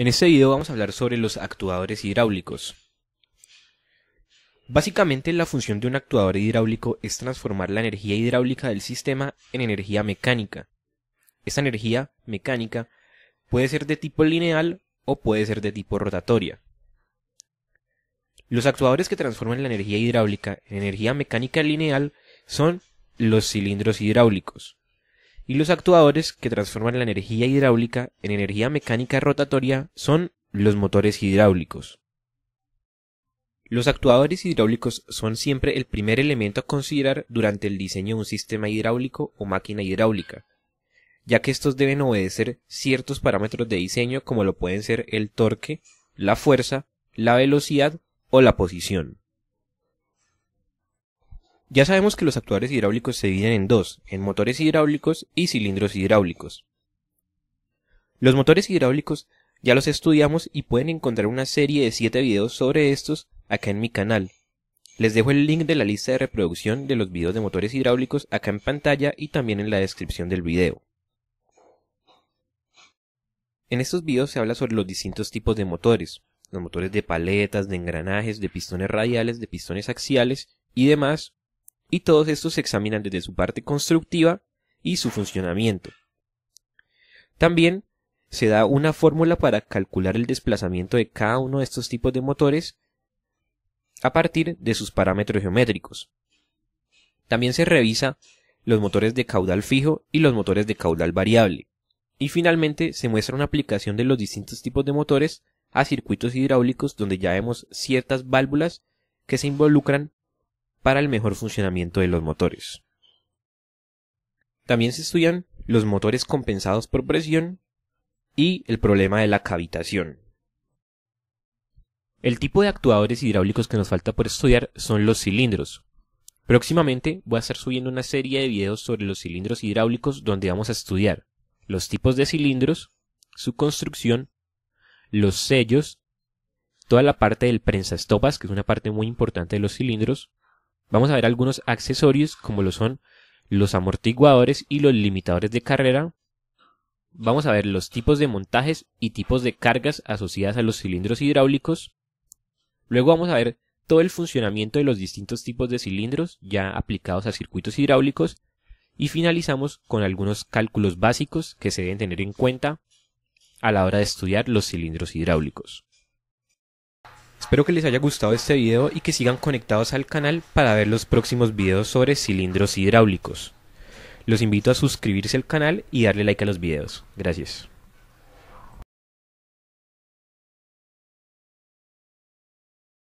En este video vamos a hablar sobre los actuadores hidráulicos. Básicamente la función de un actuador hidráulico es transformar la energía hidráulica del sistema en energía mecánica. Esta energía mecánica puede ser de tipo lineal o puede ser de tipo rotatoria. Los actuadores que transforman la energía hidráulica en energía mecánica lineal son los cilindros hidráulicos y los actuadores que transforman la energía hidráulica en energía mecánica rotatoria son los motores hidráulicos. Los actuadores hidráulicos son siempre el primer elemento a considerar durante el diseño de un sistema hidráulico o máquina hidráulica, ya que estos deben obedecer ciertos parámetros de diseño como lo pueden ser el torque, la fuerza, la velocidad o la posición. Ya sabemos que los actuadores hidráulicos se dividen en dos, en motores hidráulicos y cilindros hidráulicos. Los motores hidráulicos ya los estudiamos y pueden encontrar una serie de 7 videos sobre estos acá en mi canal. Les dejo el link de la lista de reproducción de los videos de motores hidráulicos acá en pantalla y también en la descripción del video. En estos videos se habla sobre los distintos tipos de motores, los motores de paletas, de engranajes, de pistones radiales, de pistones axiales y demás, y todos estos se examinan desde su parte constructiva y su funcionamiento. También se da una fórmula para calcular el desplazamiento de cada uno de estos tipos de motores a partir de sus parámetros geométricos. También se revisa los motores de caudal fijo y los motores de caudal variable. Y finalmente se muestra una aplicación de los distintos tipos de motores a circuitos hidráulicos donde ya vemos ciertas válvulas que se involucran para el mejor funcionamiento de los motores. También se estudian los motores compensados por presión y el problema de la cavitación. El tipo de actuadores hidráulicos que nos falta por estudiar son los cilindros. Próximamente voy a estar subiendo una serie de videos sobre los cilindros hidráulicos donde vamos a estudiar los tipos de cilindros, su construcción, los sellos, toda la parte del prensa estopas, que es una parte muy importante de los cilindros, Vamos a ver algunos accesorios como lo son los amortiguadores y los limitadores de carrera. Vamos a ver los tipos de montajes y tipos de cargas asociadas a los cilindros hidráulicos. Luego vamos a ver todo el funcionamiento de los distintos tipos de cilindros ya aplicados a circuitos hidráulicos y finalizamos con algunos cálculos básicos que se deben tener en cuenta a la hora de estudiar los cilindros hidráulicos. Espero que les haya gustado este video y que sigan conectados al canal para ver los próximos videos sobre cilindros hidráulicos. Los invito a suscribirse al canal y darle like a los videos. Gracias.